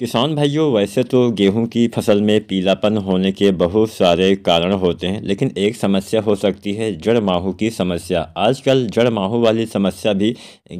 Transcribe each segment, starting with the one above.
किसान भाइयों वैसे तो गेहूं की फसल में पीलापन होने के बहुत सारे कारण होते हैं लेकिन एक समस्या हो सकती है जड़ माहू की समस्या आजकल जड़ माहू वाली समस्या भी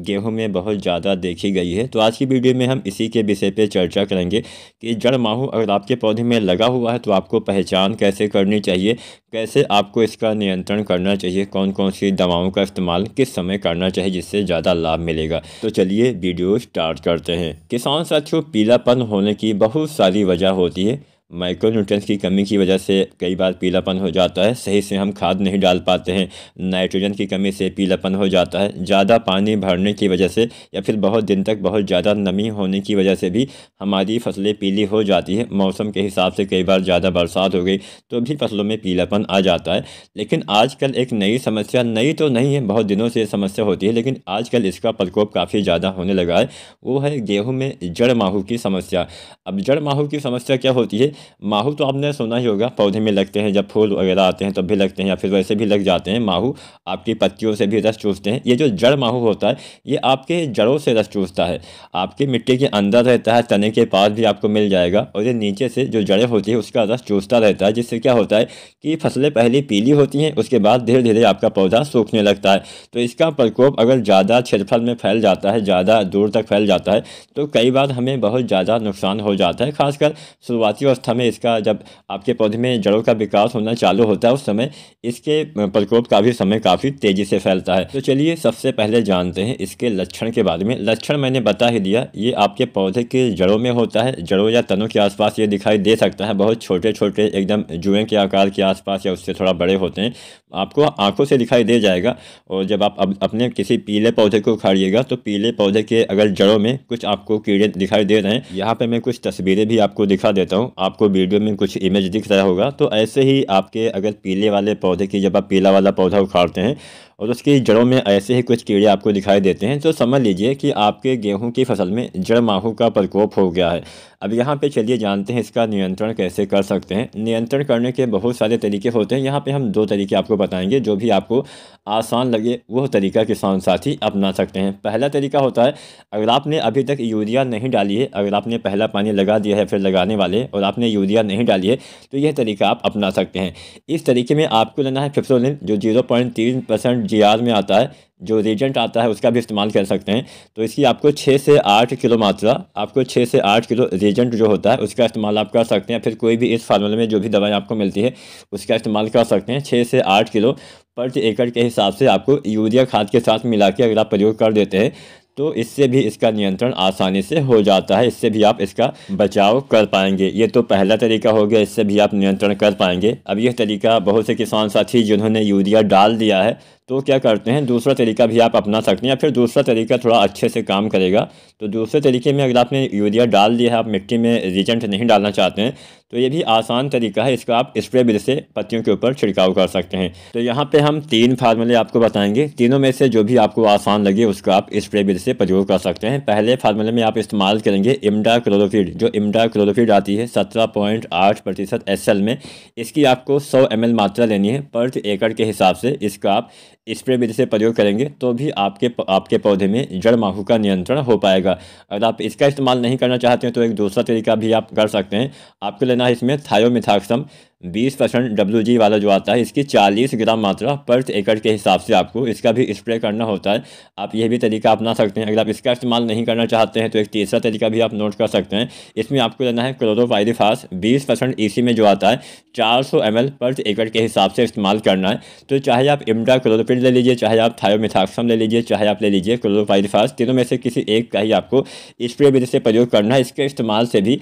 गेहूं में बहुत ज़्यादा देखी गई है तो आज की वीडियो में हम इसी के विषय पर चर्चा करेंगे कि जड़ माहू अगर आपके पौधे में लगा हुआ है तो आपको पहचान कैसे करनी चाहिए कैसे आपको इसका नियंत्रण करना चाहिए कौन कौन सी दवाओं का इस्तेमाल किस समय करना चाहिए जिससे ज़्यादा लाभ मिलेगा तो चलिए वीडियो स्टार्ट करते हैं किसान साथियों पीलापन होने की बहुत सारी वजह होती है माइक्रोन्यूट्रिएंट्स की कमी की वजह से कई बार पीलापन हो जाता है सही से हम खाद नहीं डाल पाते हैं नाइट्रोजन की कमी से पीलापन हो जाता है ज़्यादा पानी भरने की वजह से या फिर बहुत दिन तक बहुत ज़्यादा नमी होने की वजह से भी हमारी फसलें पीली हो जाती है मौसम के हिसाब से कई बार ज़्यादा बरसात हो गई तो भी फसलों में पीलापन आ जाता है लेकिन आजकल एक नई समस्या नई तो नहीं है बहुत दिनों से समस्या होती है लेकिन आजकल इसका प्रकोप काफ़ी ज़्यादा होने लगा है वो है गेहूँ में जड़ माहू की समस्या अब जड़ माहू की समस्या क्या होती है माहू तो आपने सुना ही होगा पौधे में लगते हैं जब फूल वगैरह आते हैं तब भी लगते हैं या फिर वैसे भी लग जाते हैं माहू आपकी पत्तियों से भी रस चूसते हैं ये जो जड़ माहू होता है ये आपके जड़ों से रस चूसता है आपकी मिट्टी के अंदर रहता है तने के पास भी आपको मिल जाएगा और ये नीचे से जो जड़ें होती है उसका रस चूसता रहता है जिससे क्या होता है कि फसलें पहले पीली होती हैं उसके बाद धीरे धीरे आपका पौधा सूखने लगता है तो इसका प्रकोप अगर ज़्यादा क्षेत्रफल में फैल जाता है ज़्यादा दूर तक फैल जाता है तो कई बार हमें बहुत ज़्यादा नुकसान हो जाता है खासकर शुरुआती अवस्था समय इसका जब आपके पौधे में जड़ों का विकास होना चालू होता है उस समय इसके प्रकोप का भी समय काफ़ी तेज़ी से फैलता है तो चलिए सबसे पहले जानते हैं इसके लक्षण के बारे में लक्षण मैंने बता ही दिया ये आपके पौधे के जड़ों में होता है जड़ों या तनों के आसपास ये दिखाई दे सकता है बहुत छोटे छोटे एकदम जुएं के आकार के आसपास या उससे थोड़ा बड़े होते हैं आपको आंखों से दिखाई दे जाएगा और जब आप अपने किसी पीले पौधे को उखाड़िएगा तो पीले पौधे के अगर जड़ों में कुछ आपको कीड़े दिखाई दे रहे हैं यहाँ पे मैं कुछ तस्वीरें भी आपको दिखा देता हूँ आपको वीडियो में कुछ इमेज दिख रहा होगा तो ऐसे ही आपके अगर पीले वाले पौधे की जब आप पीला वाला पौधा उखाड़ते हैं और तो उसकी जड़ों में ऐसे ही कुछ कीड़े आपको दिखाई देते हैं तो समझ लीजिए कि आपके गेहूं की फसल में जड़ माहू का प्रकोप हो गया है अब यहाँ पे चलिए जानते हैं इसका नियंत्रण कैसे कर सकते हैं नियंत्रण करने के बहुत सारे तरीके होते हैं यहाँ पे हम दो तरीके आपको बताएंगे जो भी आपको आसान लगे वो तरीका किसान साथी अपना सकते हैं पहला तरीका होता है अगर आपने अभी तक यूरिया नहीं डाली है अगर आपने पहला पानी लगा दिया है फिर लगाने वाले और आपने यूरिया नहीं डाली है तो यह तरीका आप अपना सकते हैं इस तरीके में आपको लेना है फिफ्सोलिन जो जीरो पॉइंट तीन परसेंट जी आर में आता है जो रेजेंट आता है उसका भी इस्तेमाल कर सकते हैं तो इसकी आपको छः से आठ किलो मात्रा आपको छः से आठ किलो रेजेंट जो होता है उसका इस्तेमाल आप कर सकते हैं फिर कोई भी इस फार्मूले में जो भी दवाई आपको मिलती है उसका इस्तेमाल कर सकते हैं छः से आठ किलो प्रति एकड़ के हिसाब से आपको यूरिया खाद के साथ मिला के अगर आप प्रयोग कर देते हैं तो इससे भी इसका नियंत्रण आसानी से हो जाता है इससे भी आप इसका बचाव कर पाएंगे ये तो पहला तरीका हो गया इससे भी आप नियंत्रण कर पाएंगे अब यह तरीका बहुत से किसान साथी जिन्होंने यूरिया डाल दिया है तो क्या करते हैं दूसरा तरीका भी आप अपना सकते हैं या फिर दूसरा तरीका थोड़ा अच्छे से काम करेगा तो दूसरे तरीके में अगर आपने यूरिया डाल दिया है आप मिट्टी में रिजेंट नहीं डालना चाहते हैं तो ये भी आसान तरीका है इसका आप स्प्रे बिल से पत्तियों के ऊपर छिड़काव कर सकते हैं तो यहाँ पर हम तीन फार्मूले आपको बताएंगे तीनों में से जो भी आपको आसान लगे उसका आप स्प्रे बिल से प्रयोग कर सकते हैं पहले फार्मूले में आप इस्तेमाल करेंगे इमडा क्लोरोफीड जो इमडा क्लोरोफीड आती है सत्रह पॉइंट आठ प्रतिशत एस में इसकी आपको सौ एम मात्रा लेनी है पर एकड़ के हिसाब से इसका आप स्प्रे विधि से प्रयोग करेंगे तो भी आपके आपके पौधे में जड़ माहू का नियंत्रण हो पाएगा अगर आप इसका इस्तेमाल नहीं करना चाहते हैं तो एक दूसरा तरीका भी आप कर सकते हैं आपको लेना है इसमें थायोमिथाक्सम बीस परसेंट डब्ल्यू वाला जो आता है इसकी चालीस ग्राम मात्रा पर एकड़ के हिसाब से आपको इसका भी स्प्रे करना होता है आप यह भी तरीका अपना सकते हैं अगर आप इसका इस्तेमाल नहीं करना चाहते हैं तो एक तीसरा तरीका भी आप नोट कर सकते हैं इसमें आपको लेना है क्लोरोपाइरिफास बीस परसेंट ई e में जो आता है चार सौ एम एल पर एकड़ के हिसाब से इस्तेमाल करना है तो चाहे आप इमडा क्लोरोपिड ले लीजिए चाहे आप थायोमिथाक्सम ले लीजिए चाहे आप ले लीजिए क्लोरोपाइरिफास तीनों में से किसी एक का ही आपको स्प्रे विधि से प्रयोग करना है इसके इस्तेमाल से भी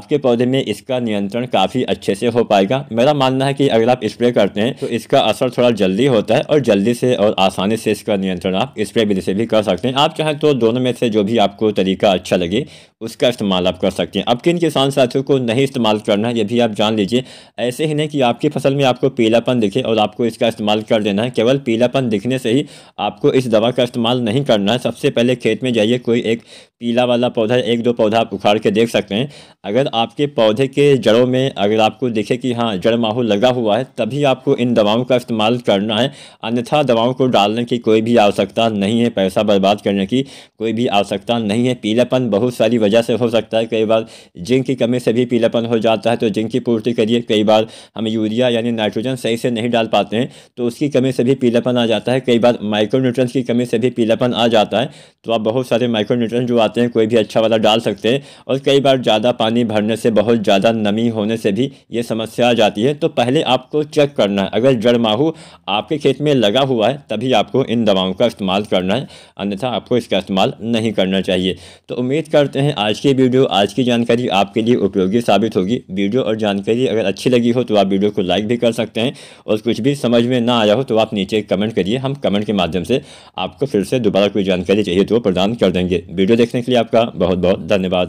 आपके पौधे में इसका नियंत्रण काफ़ी अच्छे से हो पाएगा जाएगा मेरा मानना है कि अगर आप स्प्रे करते हैं तो इसका असर थोड़ा जल्दी होता है और जल्दी से और आसानी से इसका नियंत्रण आप स्प्रे विधि से भी कर सकते हैं आप चाहें तो दोनों में से जो भी आपको तरीका अच्छा लगे उसका इस्तेमाल आप कर सकते हैं अब किन किसान साथियों को नहीं इस्तेमाल करना है ये भी आप जान लीजिए ऐसे ही नहीं कि आपकी फसल में आपको पीलापन दिखे और आपको इसका इस्तेमाल कर देना है केवल पीलापन दिखने से ही आपको इस दवा का इस्तेमाल नहीं करना है सबसे पहले खेत में जाइए कोई एक पीला वाला पौधा एक दो पौधा आप उखाड़ के देख सकते हैं अगर आपके पौधे के जड़ों में अगर आपको दिखे कि हाँ हाँ जड़ माहौल लगा हुआ है तभी आपको इन दवाओं का इस्तेमाल करना है अन्यथा दवाओं को डालने की कोई भी आवश्यकता नहीं है पैसा बर्बाद करने की कोई भी आवश्यकता नहीं है पीलापन बहुत सारी वजह से हो सकता है कई बार जिंक की कमी से भी पीलापन हो जाता है तो जिंक की पूर्ति करिए कई बार हम यूरिया यानी नाइट्रोजन सही से नहीं डाल पाते हैं तो उसकी कमी से भी पीलापन आ जाता है कई बार माइक्रोन्यूट्रंस की कमी से भी पीलापन आ जाता है तो आप बहुत सारे माइक्रोन्यूट्रंस जो आते हैं कोई भी अच्छा वाला डाल सकते हैं और कई बार ज़्यादा पानी भरने से बहुत ज़्यादा नमी होने से भी ये समस्या जाती है तो पहले आपको चेक करना है अगर जड़ माहू आपके खेत में लगा हुआ है तभी आपको इन दवाओं का इस्तेमाल करना है अन्यथा आपको इसका इस्तेमाल नहीं करना चाहिए तो उम्मीद करते हैं आज की वीडियो आज की जानकारी आपके लिए उपयोगी साबित होगी वीडियो और जानकारी अगर अच्छी लगी हो तो आप वीडियो को लाइक भी कर सकते हैं और कुछ भी समझ में ना आया हो तो आप नीचे कमेंट करिए हम कमेंट के माध्यम से आपको फिर से दोबारा कोई जानकारी चाहिए तो वो प्रदान कर देंगे वीडियो देखने के लिए आपका बहुत बहुत धन्यवाद